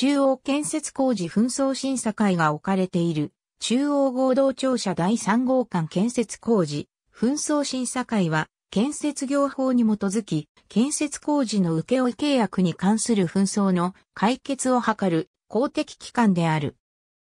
中央建設工事紛争審査会が置かれている、中央合同庁舎第3号館建設工事、紛争審査会は、建設業法に基づき、建設工事の請負契約に関する紛争の解決を図る公的機関である。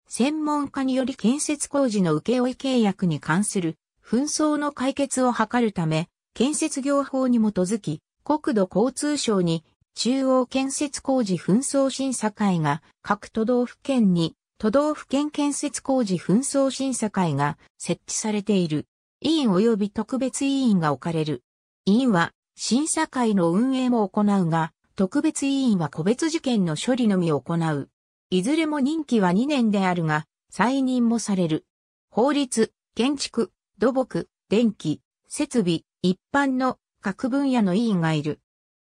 専門家により建設工事の請負契約に関する紛争の解決を図るため、建設業法に基づき、国土交通省に中央建設工事紛争審査会が各都道府県に都道府県建設工事紛争審査会が設置されている。委員及び特別委員が置かれる。委員は審査会の運営も行うが、特別委員は個別事件の処理のみ行う。いずれも任期は2年であるが、再任もされる。法律、建築、土木、電気、設備、一般の各分野の委員がいる。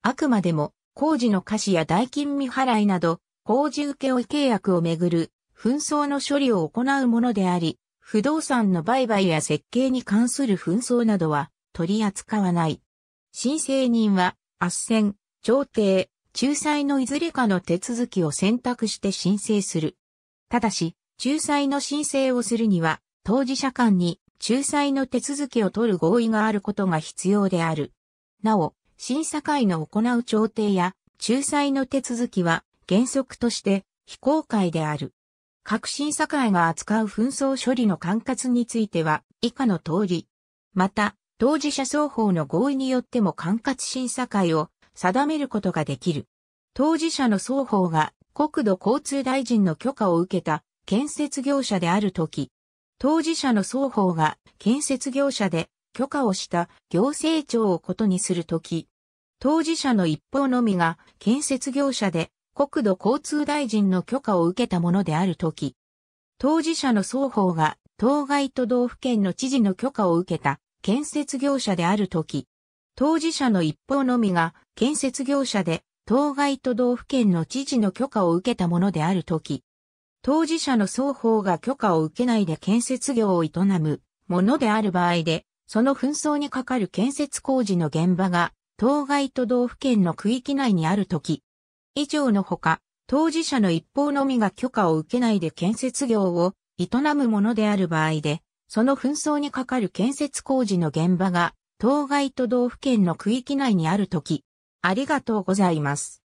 あくまでも工事の貸しや代金未払いなど、工事請負契約をめぐる紛争の処理を行うものであり、不動産の売買や設計に関する紛争などは取り扱わない。申請人は、斡旋、調停、仲裁のいずれかの手続きを選択して申請する。ただし、仲裁の申請をするには、当事者間に仲裁の手続きを取る合意があることが必要である。なお、審査会の行う調停や仲裁の手続きは原則として非公開である。各審査会が扱う紛争処理の管轄については以下の通り。また、当事者双方の合意によっても管轄審査会を定めることができる。当事者の双方が国土交通大臣の許可を受けた建設業者であるとき、当事者の双方が建設業者で許可をした行政庁をことにするとき、当事者の一方のみが建設業者で国土交通大臣の許可を受けたものであるとき、当事者の双方が当該都道府県の知事の許可を受けた建設業者であるとき、当事者の一方のみが建設業者で当該都道府県の知事の許可を受けたものであるとき、当事者の双方が許可を受けないで建設業を営むものである場合で、その紛争にかかる建設工事の現場が、当該都道府県の区域内にあるとき、以上のほか、当事者の一方のみが許可を受けないで建設業を営むものである場合で、その紛争にかかる建設工事の現場が、当該都道府県の区域内にあるとき、ありがとうございます。